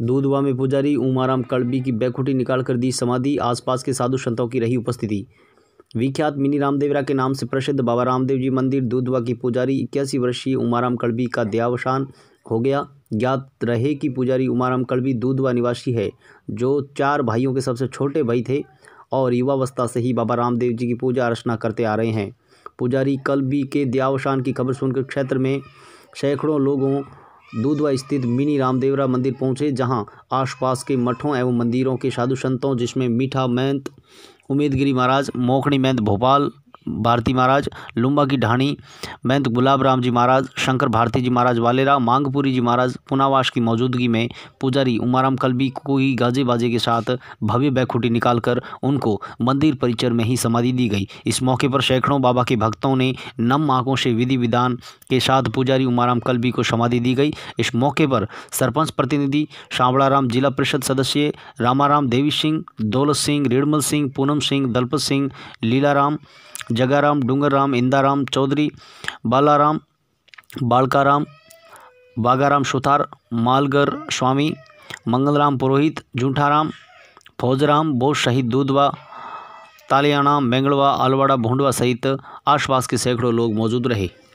दूधवा में पुजारी उमाराम कड़बी की बैखुटी निकाल कर दी समाधि आसपास के साधु संतों की रही उपस्थिति विख्यात मिनी रामदेवरा के नाम से प्रसिद्ध बाबा रामदेव जी मंदिर दूधवा की पुजारी इक्यासी वर्षीय उमाराम कड़बी का देहावसान हो गया ज्ञात रहे कि पुजारी उमाराम कड़बी दूधवा निवासी है जो चार भाइयों के सबसे छोटे भाई थे और युवावस्था से ही बाबा रामदेव जी की पूजा अर्चना करते आ रहे हैं पुजारी कलबी के दयावशान की खबर सुनकर क्षेत्र में सैकड़ों लोगों दूधवा स्थित मिनी रामदेवरा मंदिर पहुंचे जहां आसपास के मठों एवं मंदिरों के साधु संतों जिसमें मीठा महंत उमेदगिरी महाराज मोखणी महंत भोपाल भारती महाराज लुम्बा की ढाणी महंत गुलाब राम जी महाराज शंकर भारती जी महाराज वालेरा मांगपुरी जी महाराज पुनावास की मौजूदगी में पुजारी उमाराम कलबी को ही गाजे बाजे के साथ भव्य बैखुटी निकालकर उनको मंदिर परिचर में ही समाधि दी गई इस मौके पर सैकड़ों बाबा के भक्तों ने नम आँखों से विधि विधान के साथ पुजारी उमाराम कलबी को समाधि दी गई इस मौके पर सरपंच प्रतिनिधि शामाराम जिला परिषद सदस्य रामाराम देवी सिंह दौलत सिंह रिड़मल सिंह पूनम सिंह दलपत सिंह लीलाराम जगाराम डूंगरराम इंदाराम चौधरी बालाराम बालकाराम बागाराम सुथार मालगर स्वामी मंगलराम पुरोहित जूठाराम फौजराम बोस शहीद दूधवा तालियाना मेंगड़वा अलवाड़ा भोंडवा सहित आसपास के सैकड़ों लोग मौजूद रहे